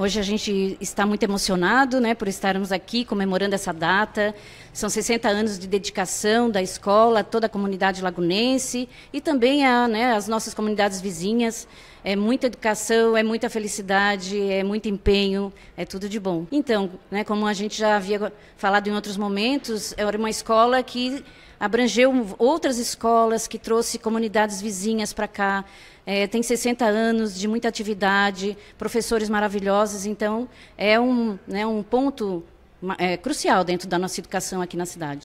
Hoje a gente está muito emocionado né, por estarmos aqui comemorando essa data. São 60 anos de dedicação da escola, toda a comunidade lagunense e também a, né, as nossas comunidades vizinhas. É muita educação, é muita felicidade, é muito empenho, é tudo de bom. Então, né, como a gente já havia falado em outros momentos, era uma escola que abrangeu outras escolas, que trouxe comunidades vizinhas para cá. É, tem 60 anos de muita atividade, professores maravilhosos, então é um, né, um ponto é, crucial dentro da nossa educação aqui na cidade.